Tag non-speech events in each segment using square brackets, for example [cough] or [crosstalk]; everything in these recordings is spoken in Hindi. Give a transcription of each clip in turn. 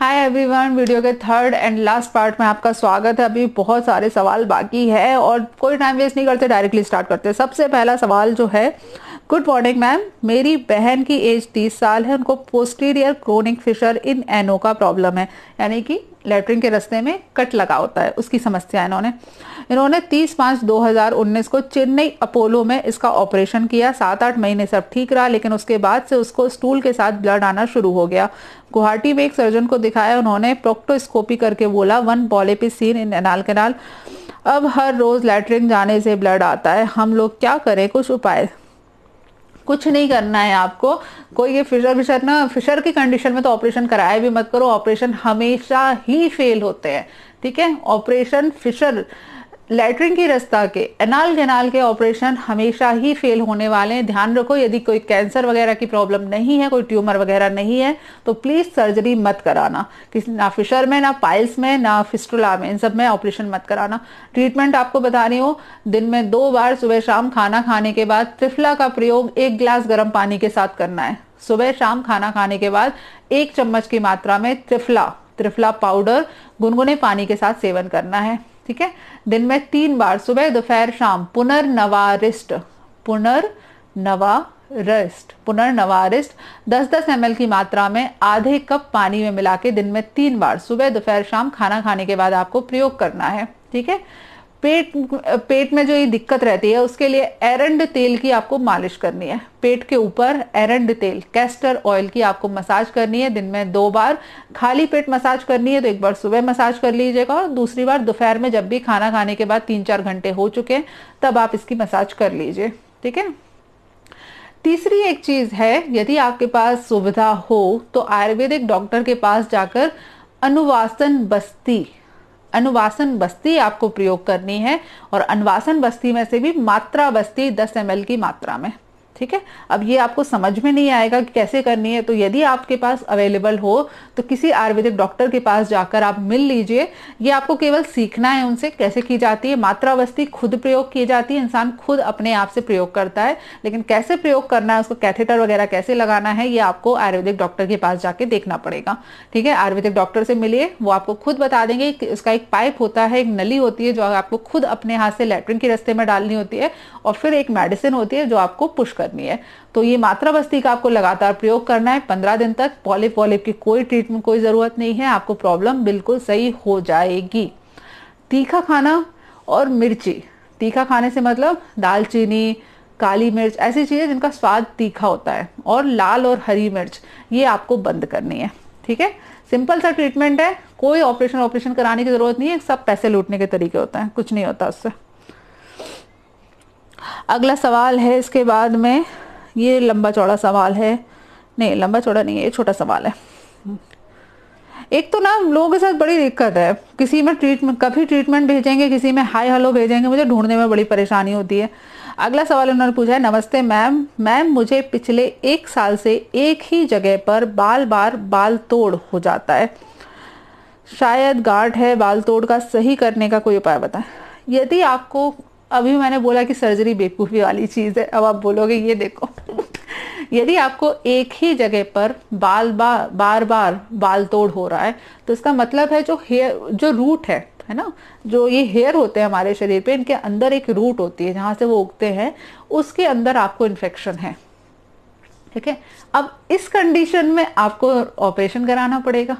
हाय एवरीवन वीडियो के थर्ड एंड लास्ट पार्ट में आपका स्वागत है अभी बहुत सारे सवाल बाकी है और कोई टाइम वेस्ट नहीं करते डायरेक्टली स्टार्ट करते सबसे पहला सवाल जो है गुड मॉर्निंग मैम मेरी बहन की एज 30 साल है उनको posterior chronic fissure in ano का प्रॉब्लम है यानी कि लेटरिन के रास्ते में कट लगा होता है उसकी समस्या इन्होंने इन्होंने 30 पाँच 2019 को चेन्नई अपोलो में इसका ऑपरेशन किया सात आठ महीने सब ठीक रहा लेकिन उसके बाद से उसको स्टूल के साथ ब्लड आना शुरू हो गया गुवाहाटी में एक सर्जन को दिखाया उन्होंने प्रोक्टोस्कोपी करके बोला one polyp seen in anal canal अब हर रोज़ लेटरिन जाने से ब्लड आता है हम लोग क्या करें कुछ उपाय कुछ नहीं करना है आपको कोई ये फिशर विशर ना फिशर की कंडीशन में तो ऑपरेशन कराया भी मत करो ऑपरेशन हमेशा ही फेल होते हैं ठीक है ऑपरेशन फिशर लेटरिन की रास्ता के एनाल गनाल के ऑपरेशन हमेशा ही फेल होने वाले हैं ध्यान रखो यदि कोई कैंसर वगैरह की प्रॉब्लम नहीं है कोई ट्यूमर वगैरह नहीं है तो प्लीज़ सर्जरी मत कराना किसी ना फिशर में ना पाइल्स में ना फिस्टुला में इन सब में ऑपरेशन मत कराना ट्रीटमेंट आपको बता रही हूँ दिन में दो बार सुबह शाम खाना खाने के बाद त्रिफला का प्रयोग एक गिलास गर्म पानी के साथ करना है सुबह शाम खाना खाने के बाद एक चम्मच की मात्रा में त्रिफला त्रिफला पाउडर गुनगुने पानी के साथ सेवन करना है ठीक है दिन में तीन बार सुबह दोपहर शाम पुनर्नवारिस्ट रिस्ट पुनर्नवारिस्ट दस दस एम की मात्रा में आधे कप पानी में मिला के दिन में तीन बार सुबह दोपहर शाम खाना खाने के बाद आपको प्रयोग करना है ठीक है पेट पेट में जो ये दिक्कत रहती है उसके लिए एरंड तेल की आपको मालिश करनी है पेट के ऊपर एरंड तेल कैस्टर ऑयल की आपको मसाज करनी है दिन में दो बार खाली पेट मसाज करनी है तो एक बार सुबह मसाज कर लीजिएगा और दूसरी बार दोपहर में जब भी खाना खाने के बाद तीन चार घंटे हो चुके हैं तब आप इसकी मसाज कर लीजिए ठीक है तीसरी एक चीज़ है यदि आपके पास सुविधा हो तो आयुर्वेदिक डॉक्टर के पास जाकर अनुवासन बस्ती अनुवासन बस्ती आपको प्रयोग करनी है और अनुवासन बस्ती में से भी मात्रा बस्ती 10 एम की मात्रा में ठीक है अब ये आपको समझ में नहीं आएगा कि कैसे करनी है तो यदि आपके पास अवेलेबल हो तो किसी आयुर्वेदिक डॉक्टर के पास जाकर आप मिल लीजिए ये आपको केवल सीखना है उनसे कैसे की जाती है मात्रावस्थी खुद प्रयोग की जाती है इंसान खुद अपने आप से प्रयोग करता है लेकिन कैसे प्रयोग करना है उसको कैथेटर वगैरह कैसे लगाना है ये आपको आयुर्वेदिक डॉक्टर के पास जाके देखना पड़ेगा ठीक है आयुर्वेदिक डॉक्टर से मिलिए वो आपको खुद बता देंगे कि उसका एक पाइप होता है एक नली होती है जो आपको खुद अपने हाथ से लेटरिन के रस्ते में डालनी होती है और फिर एक मेडिसिन होती है जो आपको पुष्कर करनी है तो ये मात्रा बस्ती का आपको लगातार प्रयोग करना है पंद्रह दिन तक पॉलिप वॉलिप की कोई ट्रीटमेंट कोई ज़रूरत नहीं है आपको प्रॉब्लम बिल्कुल सही हो जाएगी तीखा खाना और मिर्ची तीखा खाने से मतलब दालचीनी काली मिर्च ऐसी चीज़ें जिनका स्वाद तीखा होता है और लाल और हरी मिर्च ये आपको बंद करनी है ठीक है सिंपल सा ट्रीटमेंट है कोई ऑपरेशन ऑपरेशन कराने की ज़रूरत नहीं है सब पैसे लूटने के तरीके होते हैं कुछ नहीं होता उससे अगला सवाल है इसके बाद में ये लंबा चौड़ा सवाल है नहीं लंबा चौड़ा नहीं है ये छोटा सवाल है एक तो ना लोगों के साथ बड़ी दिक्कत है किसी में ट्रीटमेंट कभी ट्रीटमेंट भेजेंगे किसी में हाई हेलो भेजेंगे मुझे ढूंढने में बड़ी परेशानी होती है अगला सवाल उन्होंने पूछा है नमस्ते मैम मैम मुझे पिछले एक साल से एक ही जगह पर बाल बार बाल तोड़ हो जाता है शायद गार्ड है बाल तोड़ का सही करने का कोई उपाय बताएं यदि आपको अभी मैंने बोला कि सर्जरी बेवकूफ़ी वाली चीज़ है अब आप बोलोगे ये देखो यदि आपको एक ही जगह पर बाल बा, बार बार बाल तोड़ हो रहा है तो इसका मतलब है जो हेयर जो रूट है है ना जो ये हेयर होते हैं हमारे शरीर पे इनके अंदर एक रूट होती है जहां से वो उगते हैं उसके अंदर आपको इन्फेक्शन है ठीक है अब इस कंडीशन में आपको ऑपरेशन कराना पड़ेगा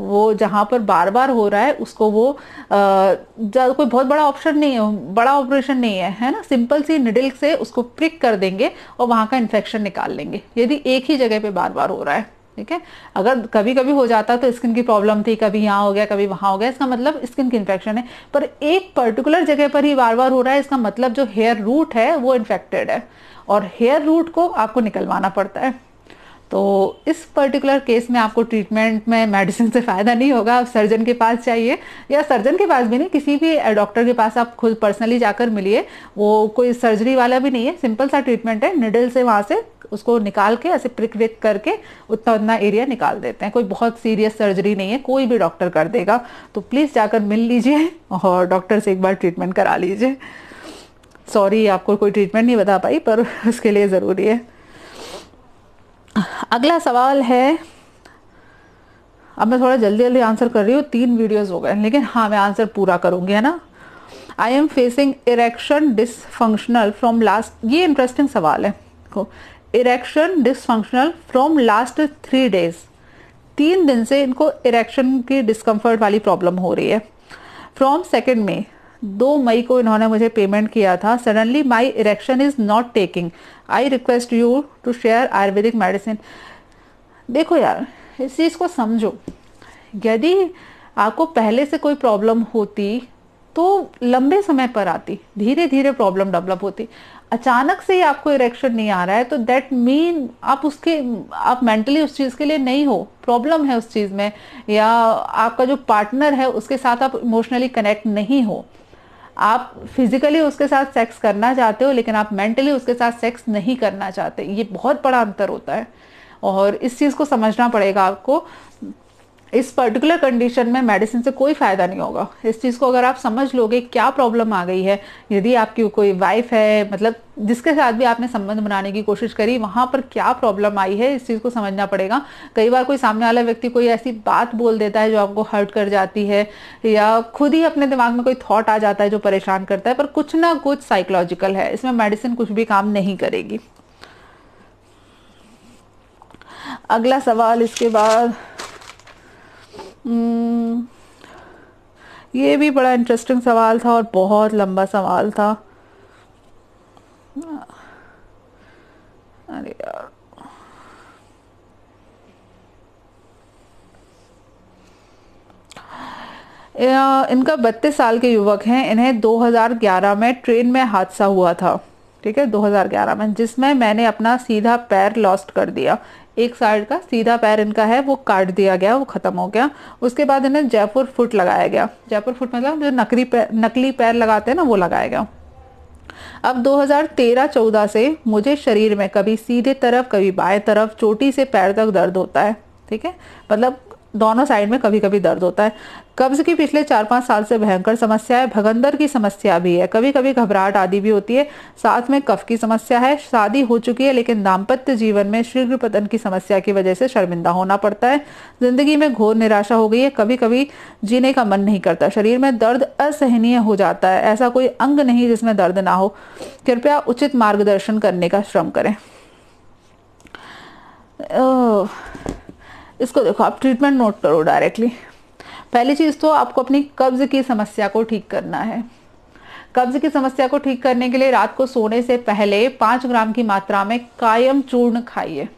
वो जहाँ पर बार बार हो रहा है उसको वो ज़्यादा कोई बहुत बड़ा ऑप्शन नहीं है बड़ा ऑपरेशन नहीं है है ना सिंपल सी निडल से उसको प्रिक कर देंगे और वहाँ का इन्फेक्शन निकाल लेंगे यदि एक ही जगह पे बार बार हो रहा है ठीक है अगर कभी कभी हो जाता तो स्किन की प्रॉब्लम थी कभी यहाँ हो गया कभी वहाँ हो गया इसका मतलब स्किन की इन्फेक्शन है पर एक पर्टिकुलर जगह पर ही बार बार हो रहा है इसका मतलब जो हेयर रूट है वो इन्फेक्टेड है और हेयर रूट को आपको निकलवाना पड़ता है तो इस पर्टिकुलर केस में आपको ट्रीटमेंट में मेडिसिन से फ़ायदा नहीं होगा आप सर्जन के पास चाहिए या सर्जन के पास भी नहीं किसी भी डॉक्टर के पास आप खुद पर्सनली जाकर मिलिए वो कोई सर्जरी वाला भी नहीं है सिंपल सा ट्रीटमेंट है निडल से वहाँ से उसको निकाल के ऐसे प्रिक विक करके उतना उतना एरिया निकाल देते हैं कोई बहुत सीरियस सर्जरी नहीं है कोई भी डॉक्टर कर देगा तो प्लीज़ जाकर मिल लीजिए और डॉक्टर से एक बार ट्रीटमेंट करा लीजिए सॉरी आपको कोई ट्रीटमेंट नहीं बता पाई पर उसके लिए ज़रूरी है अगला सवाल है अब मैं थोड़ा जल्दी जल्दी आंसर कर रही हूँ तीन वीडियोस हो गए लेकिन हाँ मैं आंसर पूरा करूंगी है ना I am facing erection dysfunctional from last ये इंटरेस्टिंग सवाल है erection dysfunctional from last three days तीन दिन से इनको इरेक्शन की डिस्कम्फर्ट वाली प्रॉब्लम हो रही है फ्रॉम सेकेंड मे दो मई को इन्होंने मुझे पेमेंट किया था suddenly my erection is not taking I request you to share Ayurvedic medicine देखो यार इस चीज़ को समझो यदि आपको पहले से कोई प्रॉब्लम होती तो लंबे समय पर आती धीरे धीरे प्रॉब्लम डेवलप होती अचानक से ही आपको इरेक्शन नहीं आ रहा है तो दैट मीन आप उसके आप मेंटली उस चीज़ के लिए नहीं हो प्रॉब्लम है उस चीज़ में या आपका जो पार्टनर है उसके साथ आप इमोशनली कनेक्ट नहीं हो आप फिजिकली उसके साथ सेक्स करना चाहते हो लेकिन आप मेंटली उसके साथ सेक्स नहीं करना चाहते ये बहुत बड़ा अंतर होता है और इस चीज़ को समझना पड़ेगा आपको इस पर्टिकुलर कंडीशन में मेडिसिन से कोई फ़ायदा नहीं होगा इस चीज़ को अगर आप समझ लोगे क्या प्रॉब्लम आ गई है यदि आपकी कोई वाइफ है मतलब जिसके साथ भी आपने संबंध बनाने की कोशिश करी वहां पर क्या प्रॉब्लम आई है इस चीज़ को समझना पड़ेगा कई बार कोई सामने वाला व्यक्ति कोई ऐसी बात बोल देता है जो आपको हर्ट कर जाती है या खुद ही अपने दिमाग में कोई थॉट आ जाता है जो परेशान करता है पर कुछ ना कुछ साइकोलॉजिकल है इसमें मेडिसिन कुछ भी काम नहीं करेगी अगला सवाल इसके बाद Hmm. ये भी बड़ा इंटरेस्टिंग सवाल था और बहुत लंबा सवाल था अरे यार इनका बत्तीस साल के युवक हैं इन्हें 2011 में ट्रेन में हादसा हुआ था ठीक है 2011 में जिसमें मैंने अपना सीधा पैर लॉस्ट कर दिया एक साइड का सीधा पैर इनका है वो काट दिया गया वो ख़त्म हो गया उसके बाद इन्हें जयपुर फुट लगाया गया जयपुर फुट मतलब जो नकली पैर नकली पैर लगाते हैं ना वो लगाया गया अब 2013-14 से मुझे शरीर में कभी सीधे तरफ कभी बाएं तरफ चोटी से पैर तक दर्द होता है ठीक है मतलब दोनों साइड में कभी कभी दर्द होता है कब्ज की पिछले चार पांच साल से भयंकर समस्या है भगंदर की समस्या भी है कभी कभी घबराहट आदि भी होती है साथ में कफ की समस्या है शादी हो चुकी है लेकिन दाम्पत्य जीवन में शीघ्र पतन की समस्या की वजह से शर्मिंदा होना पड़ता है जिंदगी में घोर निराशा हो गई है कभी कभी जीने का मन नहीं करता शरीर में दर्द असहनीय हो जाता है ऐसा कोई अंग नहीं जिसमें दर्द ना हो कृपया उचित मार्गदर्शन करने का श्रम करें इसको देखो आप ट्रीटमेंट नोट करो डायरेक्टली पहली चीज़ तो आपको अपनी कब्ज़ की समस्या को ठीक करना है कब्ज की समस्या को ठीक करने के लिए रात को सोने से पहले पाँच ग्राम की मात्रा में कायम चूर्ण खाइए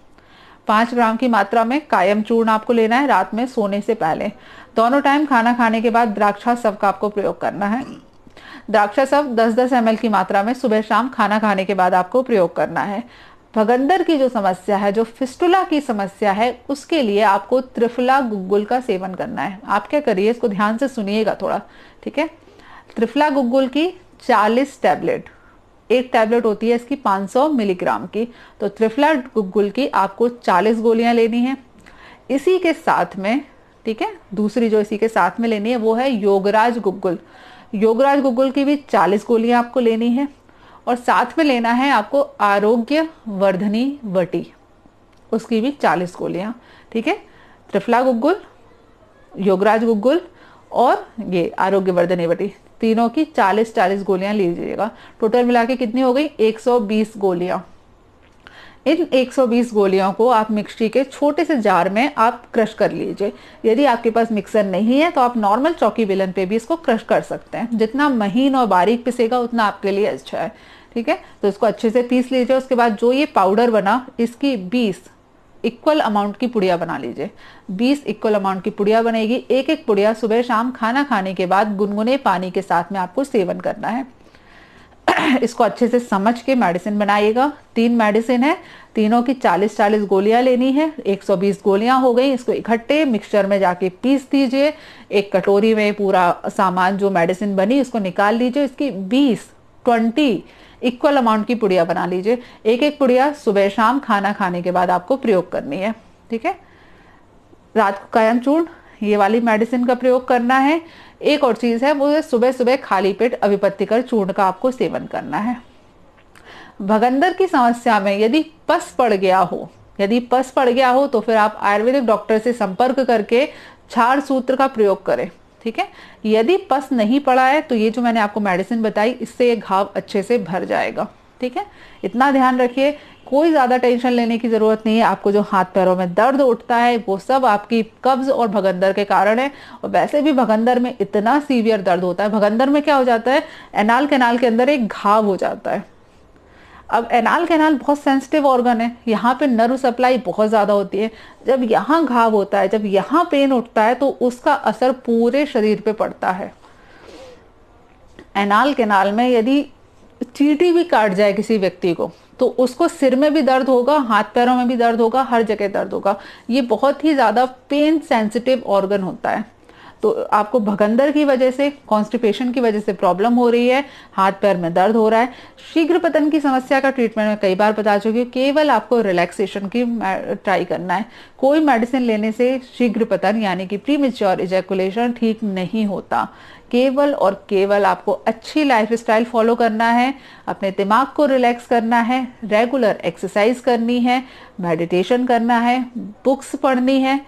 पाँच ग्राम की मात्रा में कायम चूर्ण आपको लेना है रात में सोने से पहले दोनों टाइम खाना खाने के बाद द्राक्षा सव का आपको प्रयोग करना है द्राक्षा सव 10-10 एम की मात्रा में सुबह शाम खाना खाने के बाद आपको प्रयोग करना है भगंदर की जो समस्या है जो फिस्टुला की समस्या है उसके लिए आपको त्रिफला गुग्गुल का सेवन करना है आप क्या करिए इसको ध्यान से सुनिएगा थोड़ा ठीक है त्रिफला गुग्गुल की 40 टैबलेट एक टैबलेट होती है इसकी 500 मिलीग्राम की तो त्रिफला गुग्गुल की आपको 40 गोलियां लेनी है इसी के साथ में ठीक है दूसरी जो इसी के साथ में लेनी है वो है योगराज गुग्गुल योगराज गुग्गुल की भी 40 गोलियां आपको लेनी है और साथ में लेना है आपको आरोग्य वर्धनी वटी उसकी भी चालीस गोलियाँ ठीक है त्रिफला गुग्गुल योगराज गुग्गुल और ये आरोग्य वर्धनी वटी तीनों की चालीस चालीस गोलियां लीजिएगा टोटल मिला के कितनी हो गई एक सौ बीस गोलियां इन 120 गोलियों को आप मिक्सी के छोटे से जार में आप क्रश कर लीजिए यदि आपके पास मिक्सर नहीं है तो आप नॉर्मल चौकी बेलन पे भी इसको क्रश कर सकते हैं जितना महीन और बारीक पिसेगा उतना आपके लिए अच्छा है ठीक है तो इसको अच्छे से पीस लीजिए उसके बाद जो ये पाउडर बना इसकी बीस इक्वल अमाउंट की पुड़िया बना लीजिए 20 इक्वल अमाउंट की पुड़िया बनेगी एक एक पुड़िया सुबह शाम खाना खाने के बाद गुनगुने पानी के साथ में आपको सेवन करना है [coughs] इसको अच्छे से समझ के मेडिसिन बनाइएगा तीन मेडिसिन है तीनों की 40-40 गोलियां लेनी है 120 गोलियां हो गई इसको इकट्ठे मिक्सचर में जाके पीस दीजिए एक कटोरी में पूरा सामान जो मेडिसिन बनी इसको निकाल लीजिए इसकी 20 20 इक्वल अमाउंट की पुड़िया बना लीजिए एक एक पुड़िया सुबह शाम खाना खाने के बाद आपको प्रयोग करनी है ठीक है रात को कायम चूर्ण ये वाली मेडिसिन का प्रयोग करना है एक और चीज़ है वो सुबह सुबह खाली पेट अभिपत्तिकर चूर्ण का आपको सेवन करना है भगंदर की समस्या में यदि पस पड़ गया हो यदि पस पड़ गया हो तो फिर आप आयुर्वेदिक डॉक्टर से संपर्क करके छाड़ सूत्र का प्रयोग करें ठीक है यदि पस नहीं पड़ा है तो ये जो मैंने आपको मेडिसिन बताई इससे ये घाव अच्छे से भर जाएगा ठीक है इतना ध्यान रखिए कोई ज़्यादा टेंशन लेने की ज़रूरत नहीं है आपको जो हाथ पैरों में दर्द उठता है वो सब आपकी कब्ज़ और भगंदर के कारण है और वैसे भी भगंदर में इतना सीवियर दर्द होता है भगंदर में क्या हो जाता है एनाल कैनाल के अंदर एक घाव हो जाता है अब एनाल कैनाल बहुत सेंसिटिव ऑर्गन है यहाँ पे नर्व सप्लाई बहुत ज़्यादा होती है जब यहाँ घाव होता है जब यहाँ पेन उठता है तो उसका असर पूरे शरीर पे पड़ता है एनाल कैनाल में यदि चीटी भी काट जाए किसी व्यक्ति को तो उसको सिर में भी दर्द होगा हाथ पैरों में भी दर्द होगा हर जगह दर्द होगा ये बहुत ही ज़्यादा पेन सेंसिटिव ऑर्गन होता है तो आपको भगंदर की वजह से कॉन्स्टिपेशन की वजह से प्रॉब्लम हो रही है हाथ पैर में दर्द हो रहा है शीघ्र पतन की समस्या का ट्रीटमेंट मैं कई बार बता चुकी हूँ केवल आपको रिलैक्सेशन की ट्राई करना है कोई मेडिसिन लेने से शीघ्र पतन यानी कि प्रीमेच्योर इजेकुलेशन ठीक नहीं होता केवल और केवल आपको अच्छी लाइफ स्टाइल फॉलो करना है अपने दिमाग को रिलैक्स करना है रेगुलर एक्सरसाइज करनी है मेडिटेशन करना है बुक्स पढ़नी है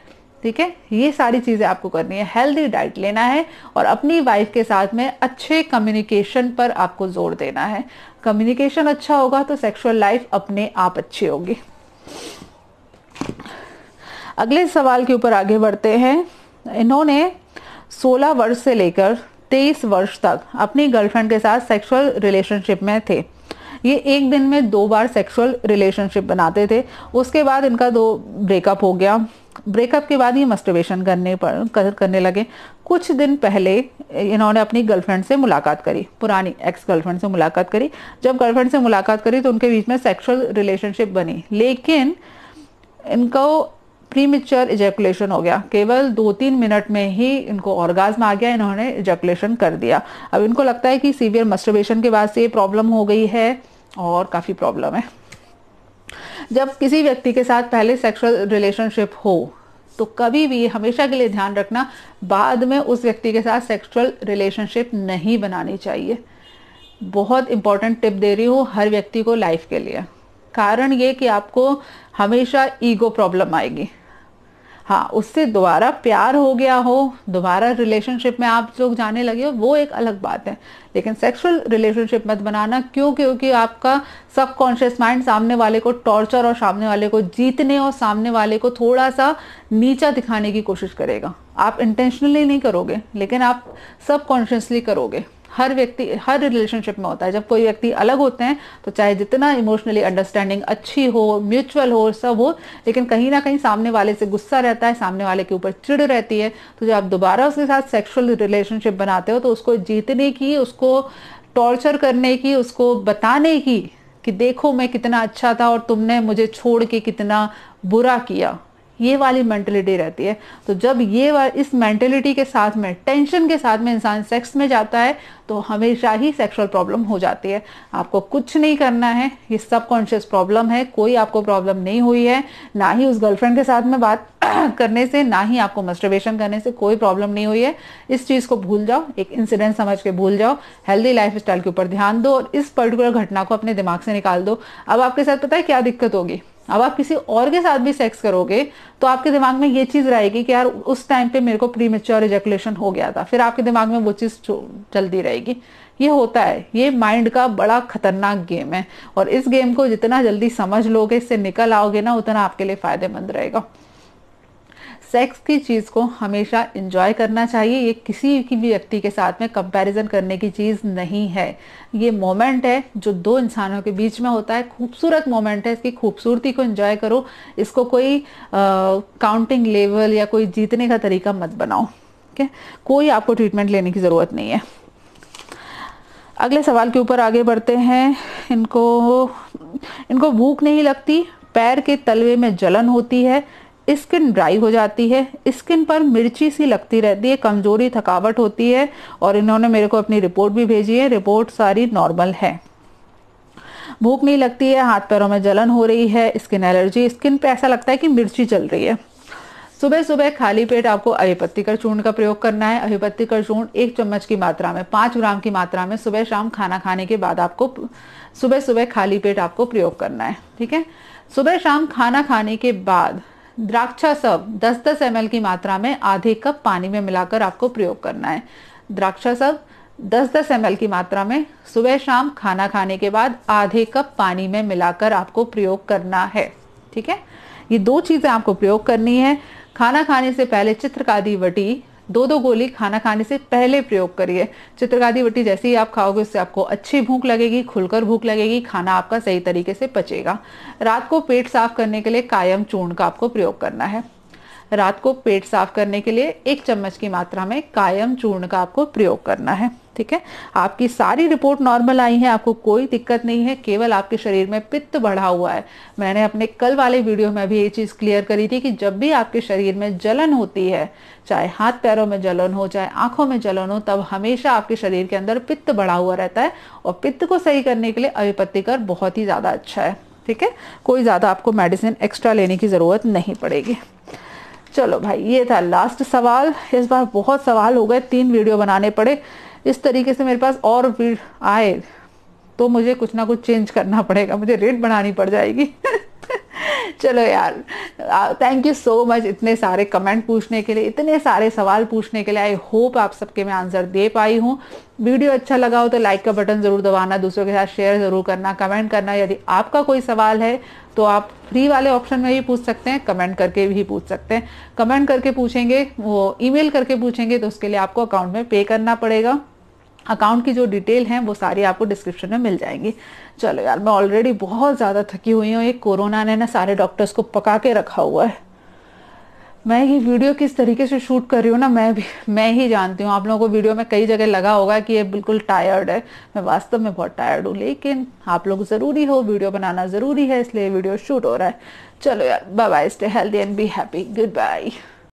ठीक है ये सारी चीज़ें आपको करनी है हेल्दी डाइट लेना है और अपनी वाइफ के साथ में अच्छे कम्युनिकेशन पर आपको जोर देना है कम्युनिकेशन अच्छा होगा तो सेक्सुअल लाइफ अपने आप अच्छी होगी अगले सवाल के ऊपर आगे बढ़ते हैं इन्होंने 16 वर्ष से लेकर तेईस वर्ष तक अपनी गर्लफ्रेंड के साथ सेक्सुअल रिलेशनशिप में थे ये एक दिन में दो बार सेक्सुअल रिलेशनशिप बनाते थे उसके बाद इनका दो ब्रेकअप हो गया ब्रेकअप के बाद ये मस्टिवेशन करने पर कर, करने लगे कुछ दिन पहले इन्होंने अपनी गर्लफ्रेंड से मुलाकात करी पुरानी एक्स गर्लफ्रेंड से मुलाकात करी जब गर्लफ्रेंड से मुलाकात करी तो उनके बीच में सेक्सुअल रिलेशनशिप बनी लेकिन इनको प्रीमिचर इजेकुलेशन हो गया केवल दो तीन मिनट में ही इनको ऑर्गाज्म आ गया इन्होंने इजेकुलेशन कर दिया अब इनको लगता है कि सीवियर मस्टरबेशन के बाद से प्रॉब्लम हो गई है और काफ़ी प्रॉब्लम है जब किसी व्यक्ति के साथ पहले सेक्सुअल रिलेशनशिप हो तो कभी भी हमेशा के लिए ध्यान रखना बाद में उस व्यक्ति के साथ सेक्सुअल रिलेशनशिप नहीं बनानी चाहिए बहुत इंपॉर्टेंट टिप दे रही हूँ हर व्यक्ति को लाइफ के लिए कारण ये कि आपको हमेशा ईगो प्रॉब्लम आएगी हाँ उससे दोबारा प्यार हो गया हो दोबारा रिलेशनशिप में आप लोग जाने लगे हो वो एक अलग बात है लेकिन सेक्सुअल रिलेशनशिप मत बनाना क्यों क्योंकि आपका सबकॉन्शियस माइंड सामने वाले को टॉर्चर और सामने वाले को जीतने और सामने वाले को थोड़ा सा नीचा दिखाने की कोशिश करेगा आप इंटेंशनली नहीं करोगे लेकिन आप सबकॉन्शियसली करोगे हर व्यक्ति हर रिलेशनशिप में होता है जब कोई व्यक्ति अलग होते हैं तो चाहे जितना इमोशनली अंडरस्टैंडिंग अच्छी हो म्यूचुअल हो सब हो लेकिन कहीं ना कहीं सामने वाले से गुस्सा रहता है सामने वाले के ऊपर चिड़ रहती है तो जब आप दोबारा उसके साथ सेक्सुअल रिलेशनशिप बनाते हो तो उसको जीतने की उसको टॉर्चर करने की उसको बताने की कि देखो मैं कितना अच्छा था और तुमने मुझे छोड़ के कितना बुरा किया ये वाली मेंटेलिटी रहती है तो जब ये इस मेंटेलिटी के साथ में टेंशन के साथ में इंसान सेक्स में जाता है तो हमेशा ही सेक्सुअल प्रॉब्लम हो जाती है आपको कुछ नहीं करना है ये सब कॉन्शियस प्रॉब्लम है कोई आपको प्रॉब्लम नहीं हुई है ना ही उस गर्लफ्रेंड के साथ में बात [clears throat] करने से ना ही आपको मस्टरबेशन करने से कोई प्रॉब्लम नहीं हुई है इस चीज़ को भूल जाओ एक इंसिडेंट समझ के भूल जाओ हेल्दी लाइफ स्टाइल के ऊपर ध्यान दो और इस पर्टिकुलर घटना को अपने दिमाग से निकाल दो अब आपके साथ पता है क्या दिक्कत होगी अब आप किसी और के साथ भी सेक्स करोगे तो आपके दिमाग में ये चीज रहेगी कि यार उस टाइम पे मेरे को प्री मेच्योर हो गया था फिर आपके दिमाग में वो चीज चलती रहेगी ये होता है ये माइंड का बड़ा खतरनाक गेम है और इस गेम को जितना जल्दी समझ लोगे इससे निकल आओगे ना उतना आपके लिए फायदेमंद रहेगा सेक्स की चीज़ को हमेशा इंजॉय करना चाहिए ये किसी की भी व्यक्ति के साथ में कंपैरिजन करने की चीज़ नहीं है ये मोमेंट है जो दो इंसानों के बीच में होता है खूबसूरत मोमेंट है इसकी खूबसूरती को इंजॉय करो इसको कोई काउंटिंग लेवल या कोई जीतने का तरीका मत बनाओ ठीक है कोई आपको ट्रीटमेंट लेने की ज़रूरत नहीं है अगले सवाल के ऊपर आगे बढ़ते हैं इनको इनको भूख नहीं लगती पैर के तलवे में जलन होती है स्किन ड्राई हो जाती है स्किन पर मिर्ची सी लगती रहती है कमज़ोरी थकावट होती है और इन्होंने मेरे को अपनी रिपोर्ट भी भेजी है रिपोर्ट सारी नॉर्मल है भूख नहीं लगती है हाथ पैरों में जलन हो रही है स्किन एलर्जी स्किन पे ऐसा लगता है कि मिर्ची चल रही है सुबह सुबह खाली पेट आपको अभिपत्ति का चूर्ण का प्रयोग करना है अभिपत्ति का चूर्ण एक चम्मच की मात्रा में पांच ग्राम की मात्रा में सुबह शाम खाना खाने के बाद आपको सुबह सुबह खाली पेट आपको प्रयोग करना है ठीक है सुबह शाम खाना खाने के बाद द्राक्षा सब 10-10 एम की मात्रा में आधे कप पानी में मिलाकर आपको प्रयोग करना है द्राक्षा सब 10-10 एम की मात्रा में सुबह शाम खाना खाने के बाद आधे कप पानी में मिलाकर आपको प्रयोग करना है ठीक है ये दो चीज़ें आपको प्रयोग करनी है खाना खाने से पहले चित्रकादी वटी दो दो गोली खाना खाने से पहले प्रयोग करिए चित्रकादी बट्टी जैसे ही आप खाओगे उससे आपको अच्छी भूख लगेगी खुलकर भूख लगेगी खाना आपका सही तरीके से पचेगा रात को पेट साफ करने के लिए कायम चूर्ण का आपको प्रयोग करना है रात को पेट साफ करने के लिए एक चम्मच की मात्रा में कायम चूर्ण का आपको प्रयोग करना है ठीक है आपकी सारी रिपोर्ट नॉर्मल आई है आपको कोई दिक्कत नहीं है केवल आपके शरीर में पित्त बढ़ा हुआ है मैंने अपने कल वाले वीडियो में भी ये चीज़ क्लियर करी थी कि जब भी आपके शरीर में जलन होती है चाहे हाथ पैरों में जलन हो चाहे आंखों में जलन हो तब हमेशा आपके शरीर के अंदर पित्त बढ़ा हुआ रहता है और पित्त को सही करने के लिए अविपत्तिकर बहुत ही ज़्यादा अच्छा है ठीक है कोई ज़्यादा आपको मेडिसिन एक्स्ट्रा लेने की ज़रूरत नहीं पड़ेगी चलो भाई ये था लास्ट सवाल इस बार बहुत सवाल हो गए तीन वीडियो बनाने पड़े इस तरीके से मेरे पास और आए तो मुझे कुछ ना कुछ चेंज करना पड़ेगा मुझे रेट बढ़ानी पड़ जाएगी [laughs] चलो यार थैंक यू सो मच इतने सारे कमेंट पूछने के लिए इतने सारे सवाल पूछने के लिए आई होप आप सबके मैं आंसर दे पाई हूँ वीडियो अच्छा लगा हो तो लाइक का बटन ज़रूर दबाना दूसरों के साथ शेयर ज़रूर करना कमेंट करना यदि आपका कोई सवाल है तो आप फ्री वाले ऑप्शन में भी पूछ सकते हैं कमेंट करके भी पूछ सकते हैं कमेंट करके पूछेंगे वो ईमेल करके पूछेंगे तो उसके लिए आपको अकाउंट में पे करना पड़ेगा अकाउंट की जो डिटेल हैं वो सारी आपको डिस्क्रिप्शन में मिल जाएंगी चलो यार मैं ऑलरेडी बहुत ज़्यादा थकी हुई हूँ ये कोरोना ने ना सारे डॉक्टर्स को पका के रखा हुआ है मैं ये वीडियो किस तरीके से शूट कर रही हूँ ना मैं भी मैं ही जानती हूँ आप लोगों को वीडियो में कई जगह लगा होगा कि ये बिल्कुल टायर्ड है मैं वास्तव में बहुत टायर्ड हूँ लेकिन आप लोग ज़रूरी हो वीडियो बनाना ज़रूरी है इसलिए वीडियो शूट हो रहा है चलो यार bye bye stay healthy and be happy good bye